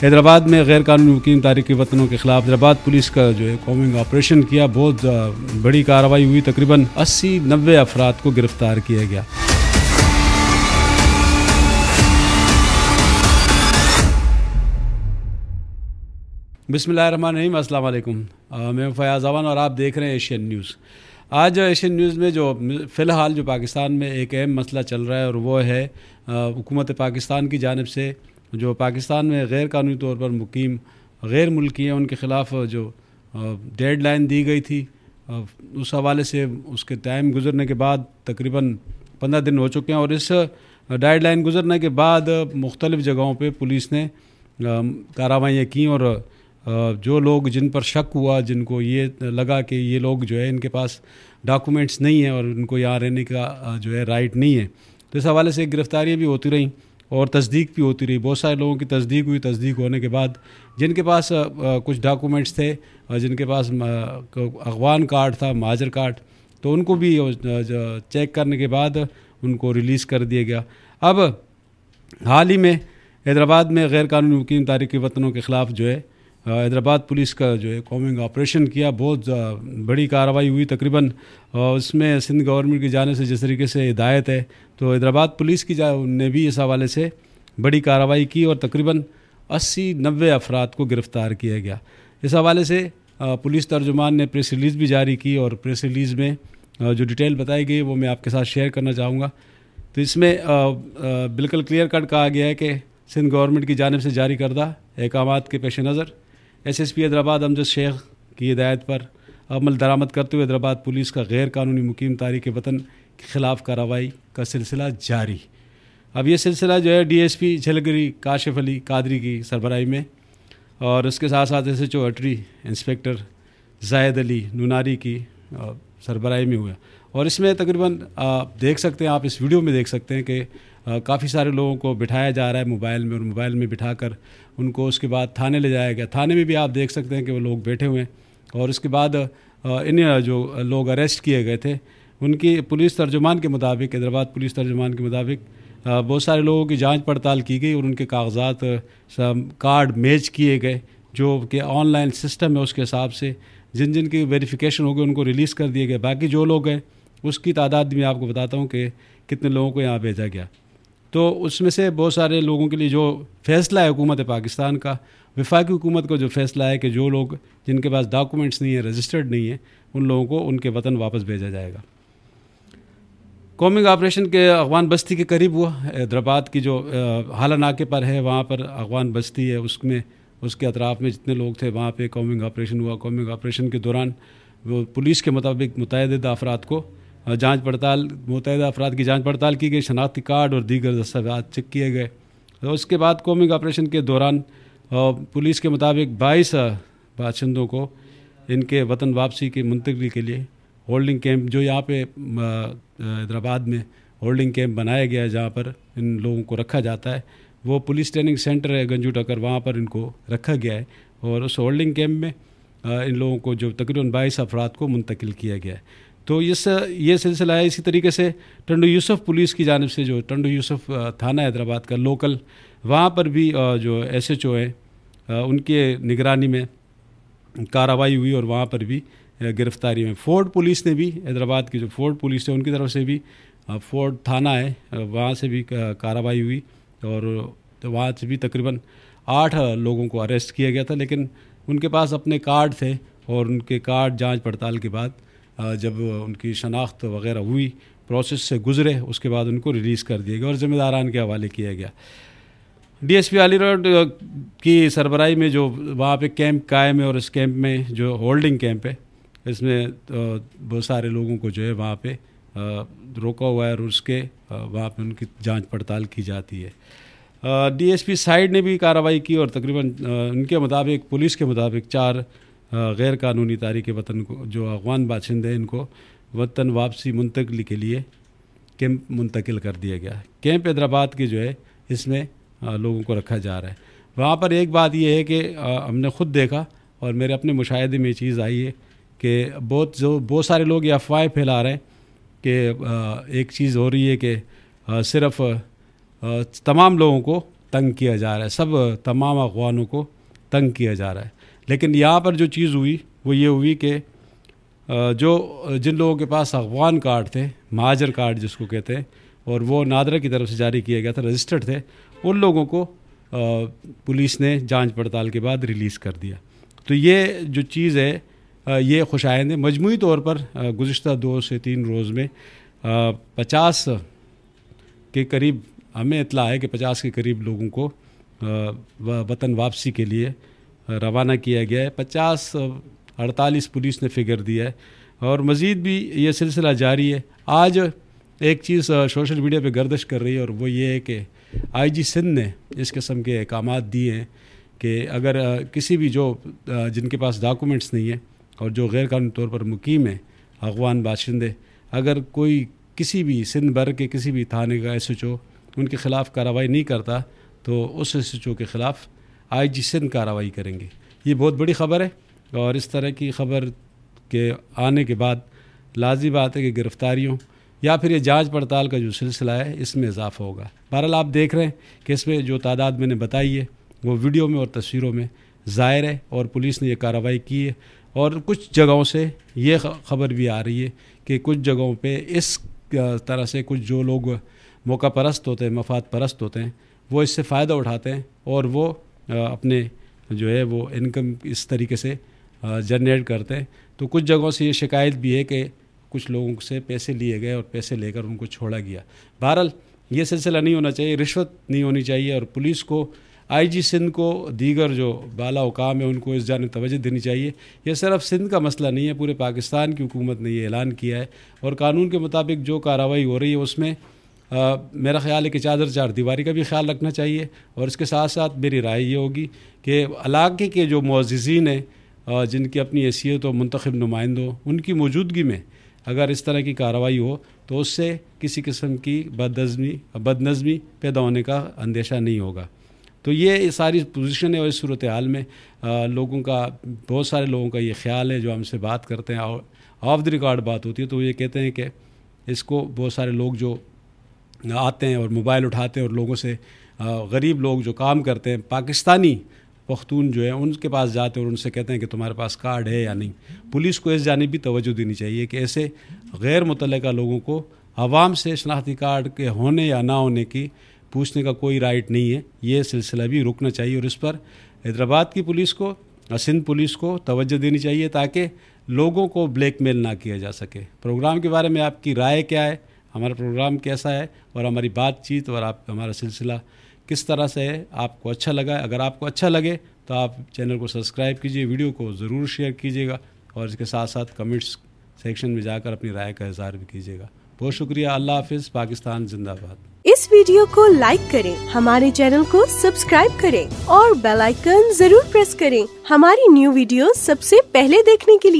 हैदराबाद में गैर कानूनी मुकीम तारीख वतनों के खिलाफ हैदराबाद पुलिस का जो है कॉमिंग ऑपरेशन किया बहुत बड़ी कार्रवाई हुई तकरीबन अस्सी नब्बे अफराद को गिरफ्तार किया गया बिसमीम अल्लाम मैं फयाज अवान और आप देख रहे हैं एशियन न्यूज़ आज एशियन न्यूज़ में जो फ़िलहाल जो पाकिस्तान में एक अहम मसला चल रहा है और वो है हुकूमत पाकिस्तान की जानब से जो पाकिस्तान में गैर कानूनी तौर पर मुकीम गैर मुल्की हैं उनके ख़िलाफ़ जो डेड लाइन दी गई थी उस हवाले से उसके टाइम गुजरने के बाद तकरीबन पंद्रह दिन हो चुके हैं और इस डेड लाइन गुजरने के बाद मुख्तलिफ़ जगहों पर पुलिस ने कार्रवाइयाँ की और जो लोग जिन पर शक हुआ जिनको ये लगा कि ये लोग जो है इनके पास डॉक्यूमेंट्स नहीं हैं और इनको यहाँ रहने का जो है राइट नहीं है तो इस हवाले से गिरफ़्तारियाँ भी होती रहीं और तस्दीक भी होती रही बहुत सारे लोगों की तस्दीक हुई तस्दीक होने के बाद जिनके पास कुछ डॉक्यूमेंट्स थे जिनके पास अगवान कार्ड था माजर कार्ड तो उनको भी चेक करने के बाद उनको रिलीज़ कर दिया गया अब हाल ही में हैदराबाद में गैरकानूनी मुकीम तारीख़ी वतनों के ख़िलाफ़ जो है हैदराबाद पुलिस का जो है कॉमिंग ऑपरेशन किया बहुत बड़ी कार्रवाई हुई तकरीबन उसमें सिंध गवर्नमेंट की जाने से जिस तरीके से हिदायत है तो हैदराबाद पुलिस की ने भी इस हवाले से बड़ी कार्रवाई की और तकरीबन अस्सी नबे अफराद को गिरफ़्तार किया गया इस हवाले से पुलिस तर्जुमान ने प्रेस रिलीज़ भी जारी की और प्रेस रिलीज़ में जो डिटेल बताई गई वो मैं आपके साथ शेयर करना चाहूँगा तो इसमें बिल्कुल क्लियर कट कहा गया है कि सिंध गवर्नमेंट की जानब से जारी करदा अहकाम के पेश नज़र S S P Hyderabad Amjad Sheikh की हदायत पर अमल दरामद करते हुए हैदराबाद पुलिस का गैर कानूनी मुकीम तारीख वतन के ख़िलाफ़ कार्रवाई का सिलसिला जारी अब यह सिलसिला जो है D S P Jhalgari Kashif Ali Qadri की सरबराही में और उसके साथ साथ S H O Attari inspector Zaid Ali नूनारी की सरबराही में हुआ और इसमें तकरीबन आप देख सकते हैं आप इस वीडियो में देख सकते हैं कि काफ़ी सारे लोगों को बिठाया जा रहा है मोबाइल में और मोबाइल में बिठाकर उनको उसके बाद थाने ले जाया गया थाने में भी आप देख सकते हैं कि वो लोग बैठे हुए हैं और उसके बाद इन जो लोग अरेस्ट किए गए थे उनकी पुलिस तर्जुमान के मुताबिक हैदराबाद पुलिस तर्जुमान के मुताबिक बहुत सारे लोगों की जाँच पड़ताल की गई और उनके कागजात कार्ड मेज किए गए जो कि ऑनलाइन सिस्टम है उसके हिसाब से जिन जिन की वेरिफिकेशन हो गई उनको रिलीज़ कर दिए गए बाकी जो लोग हैं उसकी तादाद मैं आपको बताता हूँ कि कितने लोगों को यहाँ भेजा गया तो उसमें से बहुत सारे लोगों के लिए जो फैसला है हुकूमत पाकिस्तान का विफाकी हुकूमत का जो फैसला है कि जो लोग जिनके पास डॉक्यूमेंट्स नहीं है रजिस्टर्ड नहीं है उन लोगों को उनके वतन वापस भेजा जाएगा कॉमिंग ऑपरेशन के अफवान बस्ती के करीब हुआ हैदराबाद की जो हाला नाके पर है वहाँ पर अफवान बस्ती है उसमें उसके अतराफ़ में जितने लोग थे वहाँ पे कॉमिंग ऑपरेशन हुआ कॉमिंग ऑपरेशन के दौरान वो पुलिस के मुताबिक मुतद अफराद को जांच पड़ताल मुतहदा अफराद की जांच पड़ताल की गई शनाख्ती कार्ड और दीगर दस्तावेज चेक किए गए तो उसके बाद कोमिंग ऑपरेशन के दौरान पुलिस के मुताबिक बाईस बाशिंदों को इनके वतन वापसी की मुंतकली के लिए होल्डिंग कैंप जो यहाँ पे हैदराबाद में होल्डिंग कैंप बनाया गया है जहाँ पर इन लोगों को रखा जाता है वो पुलिस ट्रेनिंग सेंटर है गंजू टकर वहाँ पर इनको रखा गया है और उस होल्डिंग कैंप में इन लोगों को जो तकरीबन बाईस अफराद को मुंतकिल किया गया है तो इस ये सिलसिला है इसी तरीके से टंडू यूसुफ पुलिस की जानब से जो टंडू यूसुफ थाना हैदराबाद का लोकल वहाँ पर भी जो एस एच ओ है उनके निगरानी में कार्रवाई हुई और वहाँ पर भी गिरफ्तारी में फोर्ट पुलिस ने भी हैदराबाद की जो फोर्ट पुलिस है उनकी तरफ से भी फोर्ट थाना है वहाँ से भी कार्रवाई हुई और वहाँ से भी तकरीबन आठ लोगों को अरेस्ट किया गया था लेकिन उनके पास अपने कार्ड थे और उनके कार्ड जांच पड़ताल के बाद जब उनकी शनाख्त वगैरह हुई प्रोसेस से गुजरे उसके बाद उनको रिलीज़ कर दिया गया और ज़िम्मेदारान के हवाले किया गया डीएसपी अली रोड की सरबराही में जो वहाँ पे कैंप कायम है और इस कैंप में जो होल्डिंग कैंप है इसमें तो बहुत सारे लोगों को जो है वहाँ पे रोका हुआ है और उसके वहाँ पे उनकी जांच पड़ताल की जाती है डीएसपी साइड ने भी कार्रवाई की और तकरीबन उनके मुताबिक पुलिस के मुताबिक चार गैर कानूनी तारीख वतन को जो अफगान बाशिंदे इनको वतन वापसी मुंतकली के लिए कैंप मुंतकिल कर दिया गया कैंप हैदराबाद के जो है इसमें लोगों को रखा जा रहा है वहाँ पर एक बात यह है कि हमने ख़ुद देखा और मेरे अपने मुशाहदे में ये चीज़ आई है कि बहुत जो बहुत सारे लोग ये अफवाहें फैला रहे हैं कि एक चीज़ हो रही है कि सिर्फ़ तमाम लोगों को तंग किया जा रहा है सब तमाम अफवानों को तंग किया जा रहा है लेकिन यहाँ पर जो चीज़ हुई वो ये हुई कि जो जिन लोगों के पास अफगान कार्ड थे महाजर कार्ड जिसको कहते हैं और वो नादरा की तरफ से जारी किया गया था रजिस्टर्ड थे उन लोगों को पुलिस ने जांच पड़ताल के बाद रिलीज़ कर दिया तो ये जो चीज़ है ये खुश आयंद है मजमू तौर पर गुज्त दो से तीन रोज़ में पचास के करीब हमें इतला है कि पचास के करीब लोगों को वतन वापसी के लिए रवाना किया गया है पचास अड़तालीस पुलिस ने फिगर दिया है और मज़ीद भी ये सिलसिला जारी है आज एक चीज़ सोशल मीडिया पे गर्दश कर रही है और वो ये है कि आईजी सिंध ने इस किस्म के अहकाम दिए हैं कि अगर किसी भी जो जिनके पास डॉक्यूमेंट्स नहीं है और जो गैरकानूनी तौर पर मुकीम है अगवान बाशिंदे अगर कोई किसी भी सिंध भर के किसी भी थाने का एस एच ओ उनके ख़िलाफ़ कार्रवाई नहीं करता तो उस एस एच ओ के ख़िलाफ़ आई जी सिंध कार्रवाई करेंगे ये बहुत बड़ी ख़बर है और इस तरह की ख़बर के आने के बाद लाजी बात है कि गिरफ़्तारियों या फिर ये जांच पड़ताल का जो सिलसिला है इसमें इजाफा होगा बहरहाल आप देख रहे हैं कि इसमें जो तादाद मैंने बताई है वो वीडियो में और तस्वीरों में ज़ाहिर है और पुलिस ने ये कार्रवाई की है और कुछ जगहों से ये खबर भी आ रही है कि कुछ जगहों पे इस तरह से कुछ जो लोग मौका परस्त होते हैं मफाद परस्त होते हैं वो इससे फ़ायदा उठाते हैं और वो अपने जो है वो इनकम इस तरीके से जनरेट करते हैं तो कुछ जगहों से ये शिकायत भी है कि कुछ लोगों से पैसे लिए गए और पैसे लेकर उनको छोड़ा गया बहरहाल ये सिलसिला नहीं होना चाहिए रिश्वत नहीं होनी चाहिए और पुलिस को आईजी सिंध को दीगर जो बाला अकाम है उनको इस जान तो देनी चाहिए यह सिर्फ सिंध का मसला नहीं है पूरे पाकिस्तान की हुकूमत ने यह ऐलान किया है और कानून के मुताबिक जो कार्रवाई हो रही है उसमें आ, मेरा ख्याल है कि चादर चार दीवारी का भी ख्याल रखना चाहिए और इसके साथ साथ मेरी राय ये होगी कि इलाके के जो मुआजीन हैं जिनकी अपनी हैसियत हो मंतखब नुमाइंद हो उनकी मौजूदगी में अगर इस तरह की कार्रवाई हो तो उससे किसी किस्म की बदनज़मी बदनज़मी पैदा होने का अंदेशा नहीं होगा तो ये सारी पोजीशन है और इस सूरत हाल में आ, लोगों का बहुत सारे लोगों का ये ख्याल है जो हमसे बात करते हैं ऑफ द रिकॉर्ड बात होती है तो ये कहते हैं कि इसको बहुत सारे लोग जो आते हैं और मोबाइल उठाते हैं और लोगों से गरीब लोग जो काम करते हैं पाकिस्तानी पख्तून जो है उनके पास जाते हैं और उनसे कहते हैं कि तुम्हारे पास कार्ड है या नहीं पुलिस को इस जानब भी तोज्जो देनी चाहिए कि ऐसे गैर मुतल लोगों को आवाम से शनाख्ती कार्ड के होने या ना होने की पूछने का कोई राइट नहीं है ये सिलसिला भी रुकना चाहिए और इस पर हैदराबाद की पुलिस को सिंध पुलिस को तोज्जो देनी चाहिए ताकि लोगों को ब्लैक मेल ना किया जा सके प्रोग्राम के बारे में आपकी राय क्या है हमारा प्रोग्राम कैसा है और हमारी बातचीत और आप हमारा सिलसिला किस तरह से है आपको अच्छा लगा अगर आपको अच्छा लगे तो आप चैनल को सब्सक्राइब कीजिए वीडियो को ज़रूर शेयर कीजिएगा और इसके साथ साथ कमेंट्स सेक्शन में जाकर अपनी राय का इजहार भी कीजिएगा बहुत शुक्रिया अल्लाह हाफिज़ पाकिस्तान जिंदाबाद इस वीडियो को लाइक करें हमारे चैनल को सब्सक्राइब करें और बेल आइकन जरूर प्रेस करें हमारी न्यू वीडियो सबसे पहले देखने के लिए